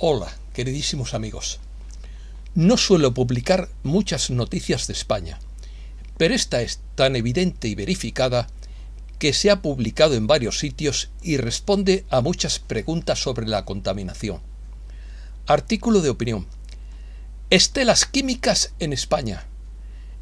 Hola, queridísimos amigos. No suelo publicar muchas noticias de España, pero esta es tan evidente y verificada que se ha publicado en varios sitios y responde a muchas preguntas sobre la contaminación. Artículo de opinión. Estelas químicas en España.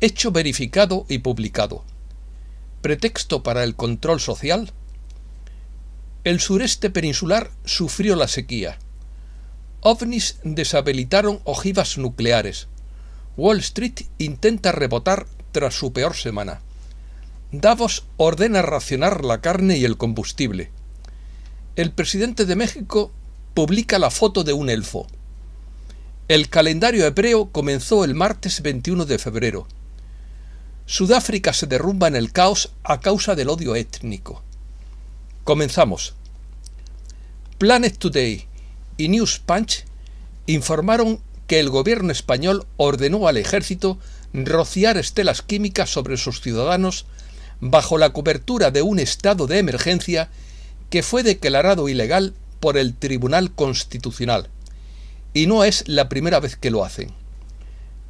Hecho verificado y publicado. Pretexto para el control social. El sureste peninsular sufrió la sequía OVNIs deshabilitaron ojivas nucleares. Wall Street intenta rebotar tras su peor semana. Davos ordena racionar la carne y el combustible. El presidente de México publica la foto de un elfo. El calendario hebreo comenzó el martes 21 de febrero. Sudáfrica se derrumba en el caos a causa del odio étnico. Comenzamos. Planet Today, y Punch informaron que el gobierno español ordenó al ejército rociar estelas químicas sobre sus ciudadanos bajo la cobertura de un estado de emergencia que fue declarado ilegal por el Tribunal Constitucional. Y no es la primera vez que lo hacen.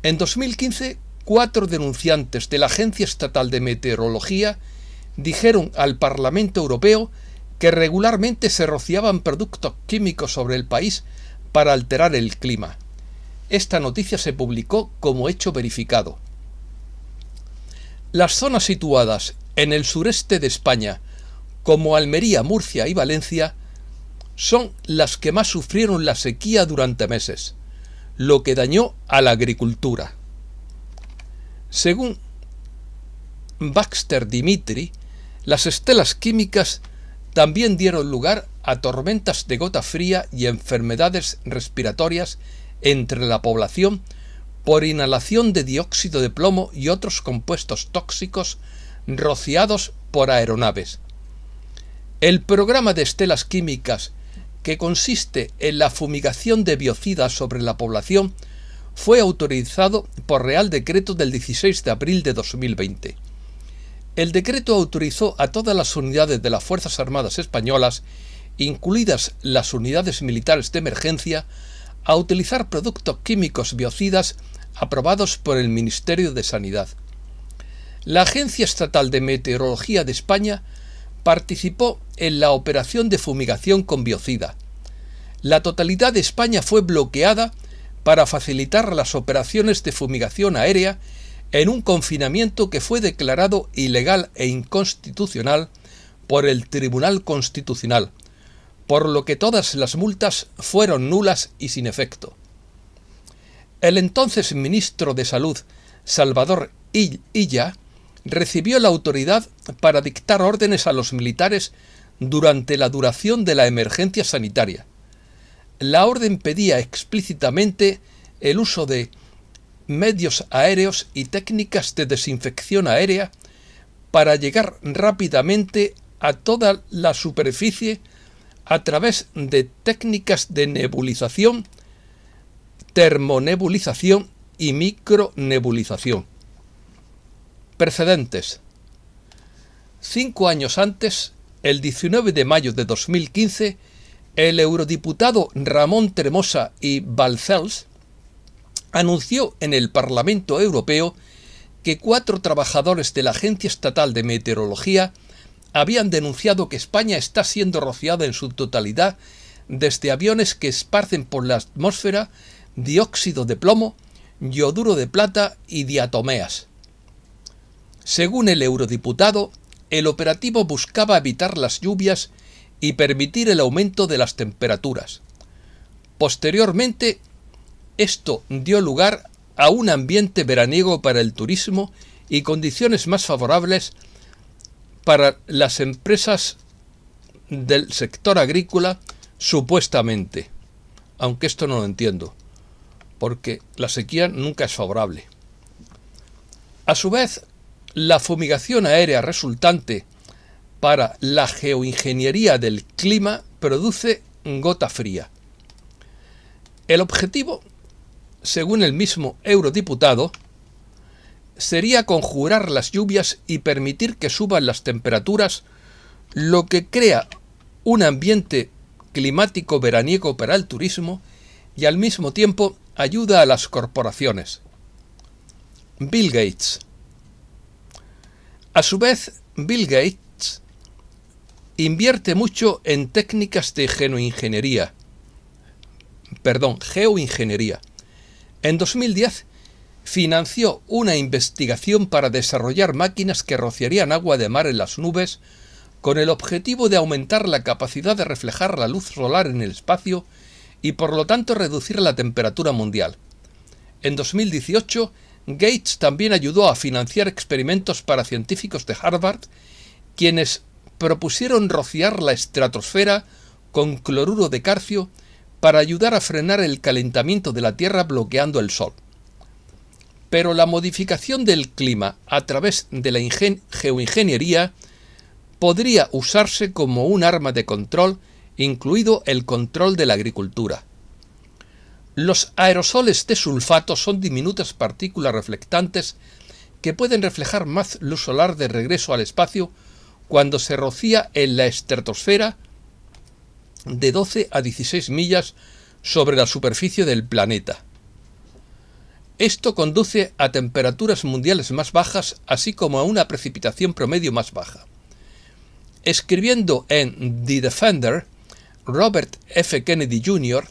En 2015, cuatro denunciantes de la Agencia Estatal de Meteorología dijeron al Parlamento Europeo que regularmente se rociaban productos químicos sobre el país para alterar el clima. Esta noticia se publicó como hecho verificado. Las zonas situadas en el sureste de España, como Almería, Murcia y Valencia, son las que más sufrieron la sequía durante meses, lo que dañó a la agricultura. Según Baxter Dimitri, las estelas químicas también dieron lugar a tormentas de gota fría y enfermedades respiratorias entre la población por inhalación de dióxido de plomo y otros compuestos tóxicos rociados por aeronaves. El programa de estelas químicas, que consiste en la fumigación de biocidas sobre la población, fue autorizado por Real Decreto del 16 de abril de 2020 el decreto autorizó a todas las unidades de las Fuerzas Armadas españolas, incluidas las unidades militares de emergencia, a utilizar productos químicos biocidas aprobados por el Ministerio de Sanidad. La Agencia Estatal de Meteorología de España participó en la operación de fumigación con biocida. La totalidad de España fue bloqueada para facilitar las operaciones de fumigación aérea en un confinamiento que fue declarado ilegal e inconstitucional por el Tribunal Constitucional, por lo que todas las multas fueron nulas y sin efecto. El entonces ministro de Salud, Salvador Illa, recibió la autoridad para dictar órdenes a los militares durante la duración de la emergencia sanitaria. La orden pedía explícitamente el uso de medios aéreos y técnicas de desinfección aérea para llegar rápidamente a toda la superficie a través de técnicas de nebulización, termonebulización y micronebulización. Precedentes. Cinco años antes, el 19 de mayo de 2015, el eurodiputado Ramón Tremosa y Balcells anunció en el Parlamento Europeo que cuatro trabajadores de la Agencia Estatal de Meteorología habían denunciado que España está siendo rociada en su totalidad desde aviones que esparcen por la atmósfera dióxido de plomo, yoduro de plata y diatomeas. Según el eurodiputado, el operativo buscaba evitar las lluvias y permitir el aumento de las temperaturas. Posteriormente, esto dio lugar a un ambiente veraniego para el turismo y condiciones más favorables para las empresas del sector agrícola supuestamente. Aunque esto no lo entiendo, porque la sequía nunca es favorable. A su vez, la fumigación aérea resultante para la geoingeniería del clima produce gota fría. El objetivo según el mismo eurodiputado, sería conjurar las lluvias y permitir que suban las temperaturas, lo que crea un ambiente climático veraniego para el turismo y al mismo tiempo ayuda a las corporaciones. Bill Gates. A su vez, Bill Gates invierte mucho en técnicas de geoingeniería. Perdón, geoingeniería en 2010 financió una investigación para desarrollar máquinas que rociarían agua de mar en las nubes con el objetivo de aumentar la capacidad de reflejar la luz solar en el espacio y por lo tanto reducir la temperatura mundial. En 2018, Gates también ayudó a financiar experimentos para científicos de Harvard, quienes propusieron rociar la estratosfera con cloruro de calcio para ayudar a frenar el calentamiento de la Tierra bloqueando el Sol. Pero la modificación del clima a través de la geoingeniería podría usarse como un arma de control, incluido el control de la agricultura. Los aerosoles de sulfato son diminutas partículas reflectantes que pueden reflejar más luz solar de regreso al espacio cuando se rocía en la estratosfera de 12 a 16 millas sobre la superficie del planeta. Esto conduce a temperaturas mundiales más bajas, así como a una precipitación promedio más baja. Escribiendo en The Defender, Robert F. Kennedy Jr.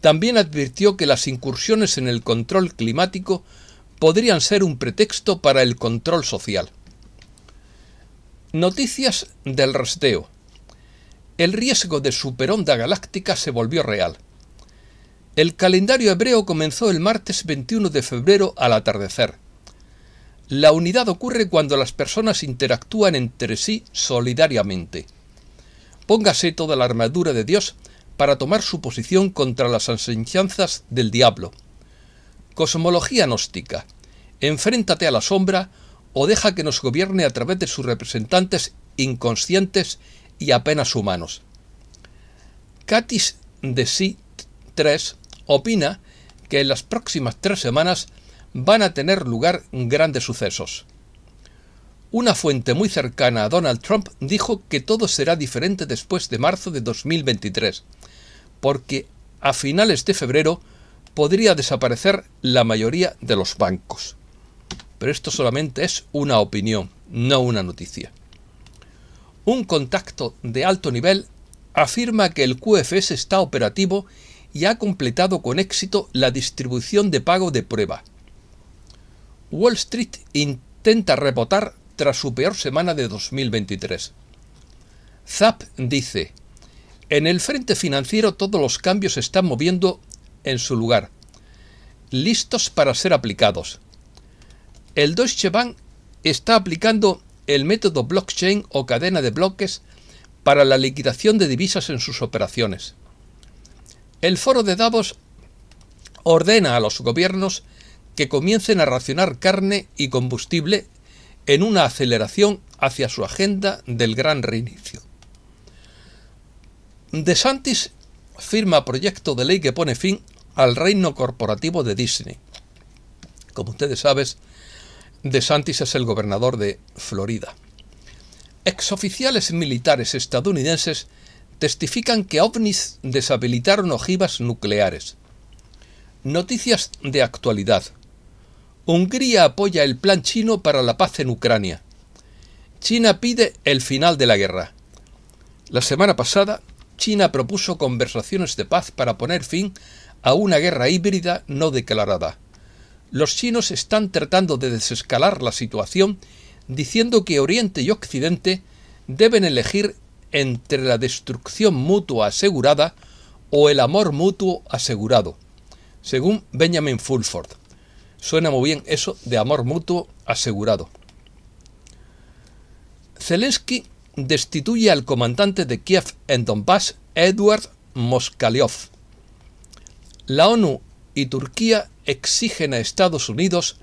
también advirtió que las incursiones en el control climático podrían ser un pretexto para el control social. Noticias del rasteo el riesgo de superonda galáctica se volvió real. El calendario hebreo comenzó el martes 21 de febrero al atardecer. La unidad ocurre cuando las personas interactúan entre sí solidariamente. Póngase toda la armadura de Dios para tomar su posición contra las enseñanzas del diablo. Cosmología gnóstica. Enfréntate a la sombra o deja que nos gobierne a través de sus representantes inconscientes apenas humanos. Katis de c 3 opina que en las próximas tres semanas van a tener lugar grandes sucesos. Una fuente muy cercana a Donald Trump dijo que todo será diferente después de marzo de 2023, porque a finales de febrero podría desaparecer la mayoría de los bancos. Pero esto solamente es una opinión, no una noticia. Un contacto de alto nivel afirma que el QFS está operativo y ha completado con éxito la distribución de pago de prueba. Wall Street intenta rebotar tras su peor semana de 2023. Zap dice, en el frente financiero todos los cambios se están moviendo en su lugar, listos para ser aplicados. El Deutsche Bank está aplicando el método blockchain o cadena de bloques para la liquidación de divisas en sus operaciones. El foro de Davos ordena a los gobiernos que comiencen a racionar carne y combustible en una aceleración hacia su agenda del gran reinicio. De Santis firma proyecto de ley que pone fin al reino corporativo de Disney. Como ustedes saben de Santis es el gobernador de Florida. Exoficiales militares estadounidenses testifican que ovnis deshabilitaron ojivas nucleares. Noticias de actualidad. Hungría apoya el plan chino para la paz en Ucrania. China pide el final de la guerra. La semana pasada, China propuso conversaciones de paz para poner fin a una guerra híbrida no declarada los chinos están tratando de desescalar la situación diciendo que Oriente y Occidente deben elegir entre la destrucción mutua asegurada o el amor mutuo asegurado, según Benjamin Fulford. Suena muy bien eso de amor mutuo asegurado. Zelensky destituye al comandante de Kiev en Donbass, Edward Moskaliov. La ONU y Turquía exigen a Estados Unidos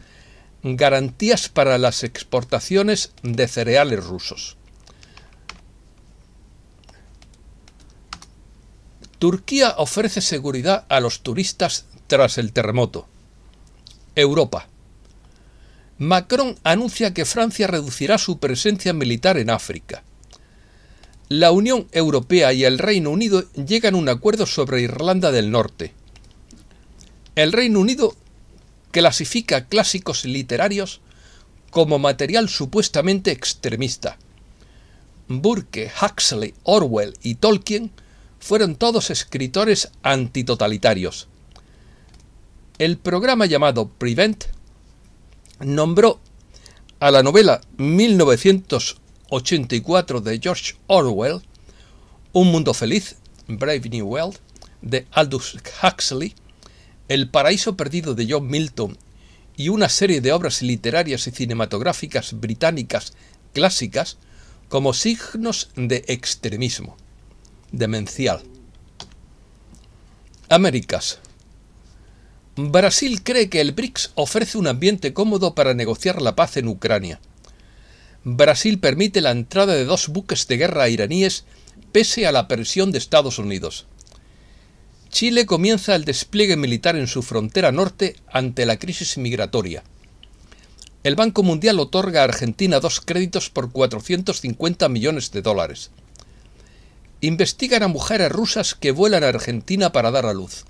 garantías para las exportaciones de cereales rusos. Turquía ofrece seguridad a los turistas tras el terremoto. Europa. Macron anuncia que Francia reducirá su presencia militar en África. La Unión Europea y el Reino Unido llegan a un acuerdo sobre Irlanda del Norte. El Reino Unido clasifica clásicos literarios como material supuestamente extremista. Burke, Huxley, Orwell y Tolkien fueron todos escritores antitotalitarios. El programa llamado Prevent nombró a la novela 1984 de George Orwell, Un mundo feliz, Brave New World, de Aldous Huxley, el paraíso perdido de John Milton y una serie de obras literarias y cinematográficas británicas clásicas como signos de extremismo, demencial. Américas. Brasil cree que el BRICS ofrece un ambiente cómodo para negociar la paz en Ucrania. Brasil permite la entrada de dos buques de guerra iraníes pese a la presión de Estados Unidos. Chile comienza el despliegue militar en su frontera norte ante la crisis migratoria. El Banco Mundial otorga a Argentina dos créditos por 450 millones de dólares. Investigan a mujeres rusas que vuelan a Argentina para dar a luz.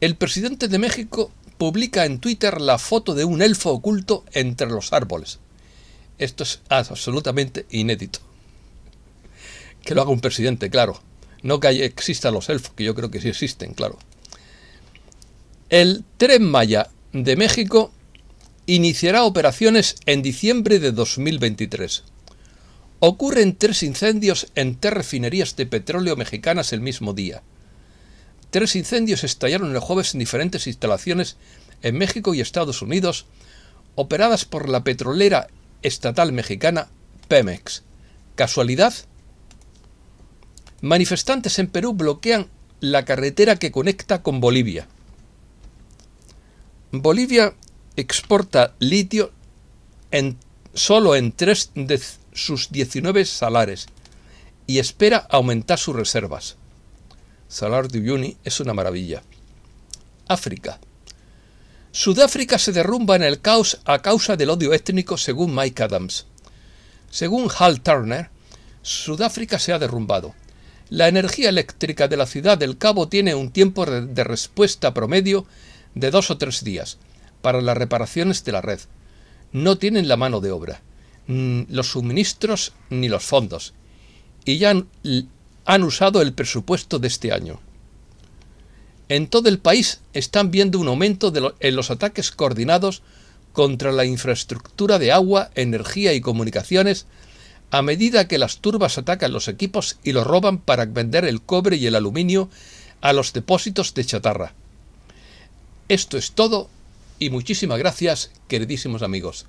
El presidente de México publica en Twitter la foto de un elfo oculto entre los árboles. Esto es absolutamente inédito. Que lo haga un presidente, claro. No que existan los elfos, que yo creo que sí existen, claro. El Tren Maya de México iniciará operaciones en diciembre de 2023. Ocurren tres incendios en tres refinerías de petróleo mexicanas el mismo día. Tres incendios estallaron el jueves en diferentes instalaciones en México y Estados Unidos, operadas por la petrolera estatal mexicana Pemex. ¿Casualidad? Manifestantes en Perú bloquean la carretera que conecta con Bolivia. Bolivia exporta litio en, solo en 3 de sus 19 salares y espera aumentar sus reservas. Salar de Uyuni es una maravilla. África. Sudáfrica se derrumba en el caos a causa del odio étnico según Mike Adams. Según Hal Turner, Sudáfrica se ha derrumbado. La energía eléctrica de la ciudad del Cabo tiene un tiempo de respuesta promedio de dos o tres días para las reparaciones de la red. No tienen la mano de obra, mm, los suministros ni los fondos, y ya han, usado el presupuesto de este año. En todo el país están viendo un aumento en los ataques coordinados contra la infraestructura de agua, energía y comunicaciones a medida que las turbas atacan los equipos y los roban para vender el cobre y el aluminio a los depósitos de chatarra. Esto es todo y muchísimas gracias, queridísimos amigos.